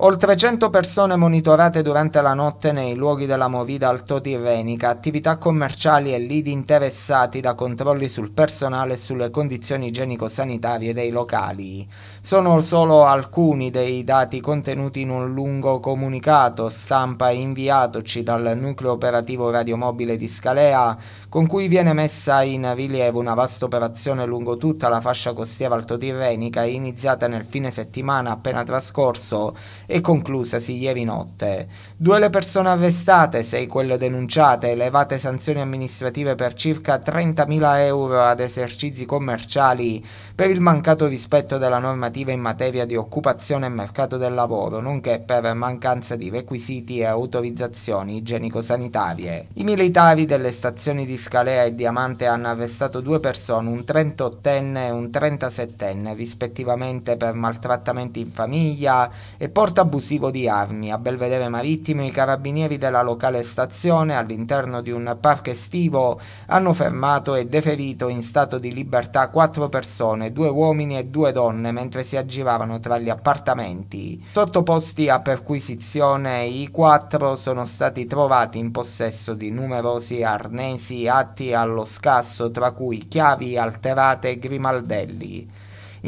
Oltre 100 persone monitorate durante la notte nei luoghi della movida altotirrenica, attività commerciali e lidi interessati da controlli sul personale e sulle condizioni igienico-sanitarie dei locali. Sono solo alcuni dei dati contenuti in un lungo comunicato stampa inviatoci dal nucleo operativo radiomobile di Scalea, con cui viene messa in rilievo una vasta operazione lungo tutta la fascia costiera altotirrenica iniziata nel fine settimana appena trascorso e conclusasi ieri notte. Due le persone arrestate, sei quelle denunciate, elevate sanzioni amministrative per circa 30.000 euro ad esercizi commerciali per il mancato rispetto della normativa in materia di occupazione e mercato del lavoro, nonché per mancanza di requisiti e autorizzazioni igienico-sanitarie. I militari delle stazioni di Scalea e Diamante hanno arrestato due persone, un 38enne e un 37enne, rispettivamente per maltrattamenti in famiglia e porta furto abusivo di armi a Belvedere Marittimo i carabinieri della locale stazione all'interno di un parco estivo hanno fermato e deferito in stato di libertà quattro persone, due uomini e due donne mentre si aggiravano tra gli appartamenti. Sottoposti a perquisizione i quattro sono stati trovati in possesso di numerosi arnesi atti allo scasso tra cui chiavi alterate e grimaldelli.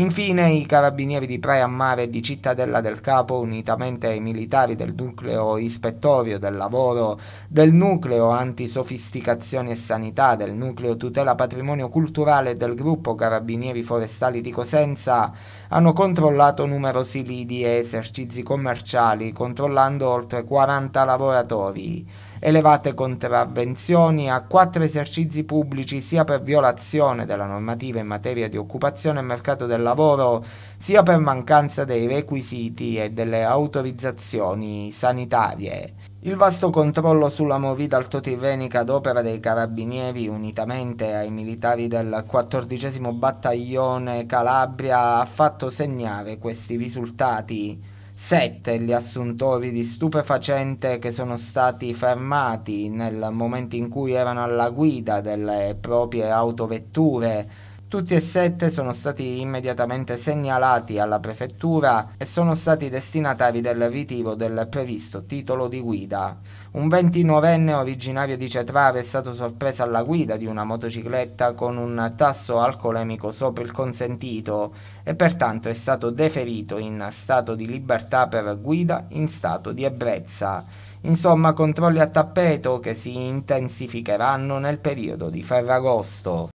Infine i carabinieri di Praia Mare e di Cittadella del Capo, unitamente ai militari del nucleo ispettorio del lavoro, del nucleo antisofisticazione e sanità, del nucleo tutela patrimonio culturale e del gruppo carabinieri forestali di Cosenza, hanno controllato numerosi lidi e esercizi commerciali, controllando oltre 40 lavoratori elevate contravvenzioni a quattro esercizi pubblici sia per violazione della normativa in materia di occupazione e mercato del lavoro, sia per mancanza dei requisiti e delle autorizzazioni sanitarie. Il vasto controllo sulla movida altotirrenica ad opera dei carabinieri, unitamente ai militari del 14 battaglione Calabria, ha fatto segnare questi risultati. Sette gli assuntori di stupefacente che sono stati fermati nel momento in cui erano alla guida delle proprie autovetture tutti e sette sono stati immediatamente segnalati alla prefettura e sono stati destinatari del ritiro del previsto titolo di guida. Un 29enne originario di Cetrave è stato sorpreso alla guida di una motocicletta con un tasso alcolemico sopra il consentito e pertanto è stato deferito in stato di libertà per guida in stato di ebbrezza. Insomma, controlli a tappeto che si intensificheranno nel periodo di Ferragosto.